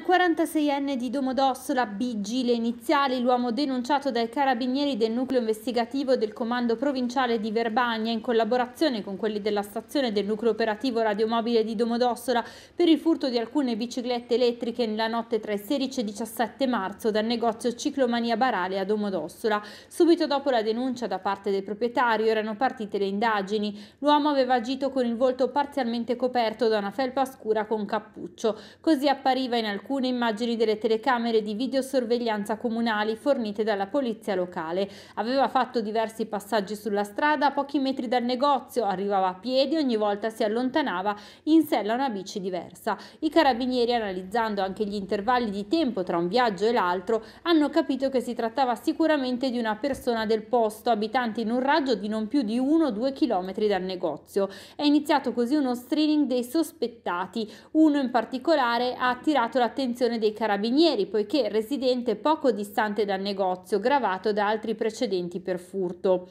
46enne di Domodossola, BG, le iniziali, l'uomo denunciato dai carabinieri del nucleo investigativo del comando provinciale di Verbania in collaborazione con quelli della stazione del nucleo operativo radiomobile di Domodossola per il furto di alcune biciclette elettriche nella notte tra il 16 e il 17 marzo dal negozio Ciclomania Barale a Domodossola. Subito dopo la denuncia da parte del proprietario erano partite le indagini. L'uomo aveva agito con il volto parzialmente coperto da una felpa scura con cappuccio. Così appariva in alcuni alcune immagini delle telecamere di videosorveglianza comunali fornite dalla polizia locale. Aveva fatto diversi passaggi sulla strada a pochi metri dal negozio, arrivava a piedi, ogni volta si allontanava in sella una bici diversa. I carabinieri, analizzando anche gli intervalli di tempo tra un viaggio e l'altro, hanno capito che si trattava sicuramente di una persona del posto, abitante in un raggio di non più di 1-2 km dal negozio. È iniziato così uno screening dei sospettati. Uno in particolare ha attirato la l'attenzione dei carabinieri poiché residente poco distante dal negozio gravato da altri precedenti per furto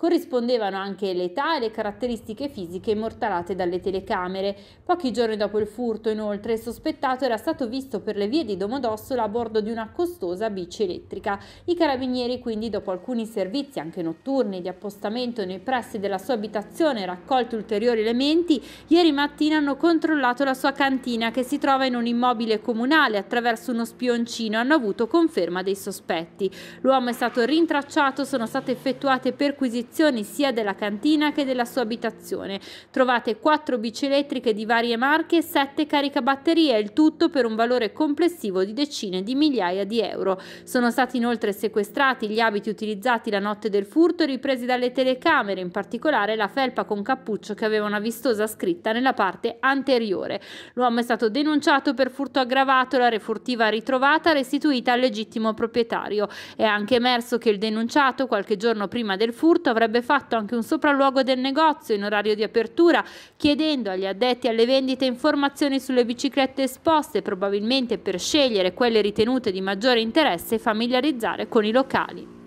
corrispondevano anche l'età e le caratteristiche fisiche immortalate dalle telecamere. Pochi giorni dopo il furto, inoltre, il sospettato era stato visto per le vie di Domodossola a bordo di una costosa bici elettrica. I carabinieri, quindi, dopo alcuni servizi anche notturni di appostamento nei pressi della sua abitazione e raccolti ulteriori elementi, ieri mattina hanno controllato la sua cantina che si trova in un immobile comunale attraverso uno spioncino hanno avuto conferma dei sospetti. L'uomo è stato rintracciato, sono state effettuate perquisizioni condizioni sia della cantina che della sua abitazione. Trovate 4 bici elettriche di varie marche e 7 caricabatterie, il tutto per un valore complessivo di decine di migliaia di euro. Sono stati inoltre sequestrati gli abiti utilizzati la notte del furto e ripresi dalle telecamere, in particolare la felpa con cappuccio che aveva una vistosa scritta nella parte anteriore. L'uomo è stato denunciato per furto aggravato, la refurtiva ritrovata restituita al legittimo proprietario. È anche emerso che il denunciato qualche giorno prima del furto avrebbe fatto anche un sopralluogo del negozio in orario di apertura, chiedendo agli addetti alle vendite informazioni sulle biciclette esposte, probabilmente per scegliere quelle ritenute di maggiore interesse e familiarizzare con i locali.